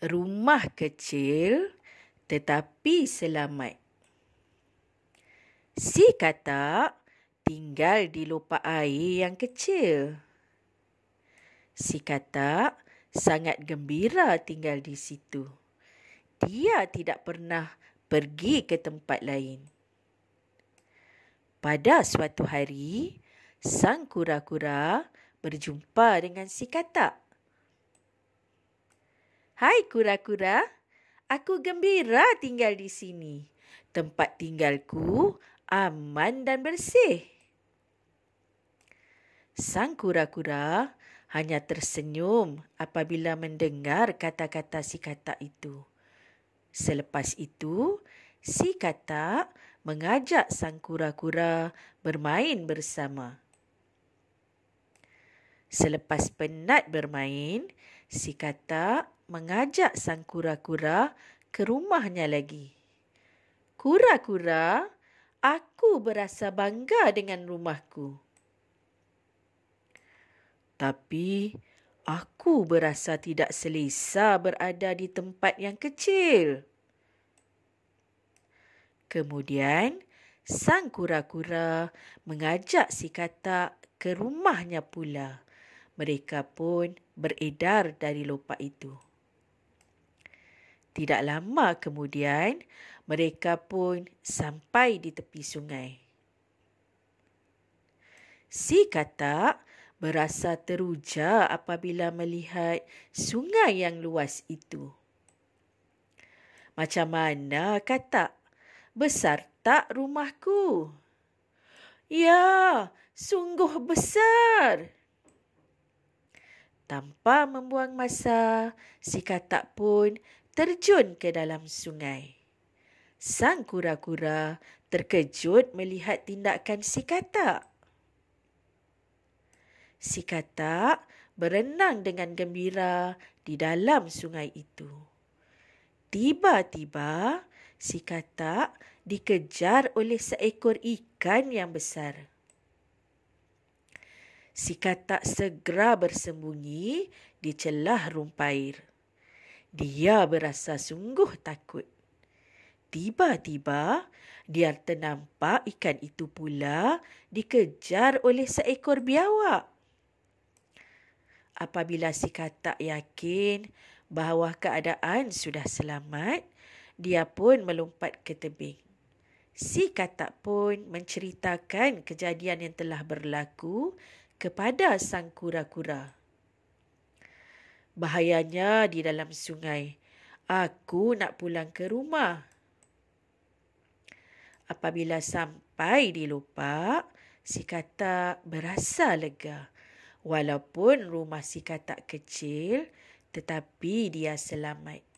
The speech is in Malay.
Rumah kecil tetapi selamat. Si katak tinggal di lopak air yang kecil. Si katak sangat gembira tinggal di situ. Dia tidak pernah pergi ke tempat lain. Pada suatu hari, sang kura-kura berjumpa dengan si katak. Hai kura-kura, aku gembira tinggal di sini. Tempat tinggalku aman dan bersih. Sang kura-kura hanya tersenyum apabila mendengar kata-kata si katak itu. Selepas itu, si katak mengajak sang kura-kura bermain bersama. Selepas penat bermain, si katak mengajak sang kura-kura ke rumahnya lagi. Kura-kura, aku berasa bangga dengan rumahku. Tapi aku berasa tidak selesa berada di tempat yang kecil. Kemudian sang kura-kura mengajak si katak ke rumahnya pula. Mereka pun beredar dari lopak itu. Tidak lama kemudian, mereka pun sampai di tepi sungai. Si katak berasa teruja apabila melihat sungai yang luas itu. Macam mana katak? Besar tak rumahku? Ya, sungguh besar. Tanpa membuang masa, si katak pun terjun ke dalam sungai. Sang kura-kura terkejut melihat tindakan si katak. Si katak berenang dengan gembira di dalam sungai itu. Tiba-tiba, si katak dikejar oleh seekor ikan yang besar si katak segera bersembunyi di celah rumpair. Dia berasa sungguh takut. Tiba-tiba, dia ternampak ikan itu pula dikejar oleh seekor biawak. Apabila si katak yakin bahawa keadaan sudah selamat, dia pun melompat ke tebing. Si katak pun menceritakan kejadian yang telah berlaku kepada sang kura-kura. Bahayanya di dalam sungai. Aku nak pulang ke rumah. Apabila sampai di lupak, si katak berasa lega. Walaupun rumah si katak kecil, tetapi dia selamat.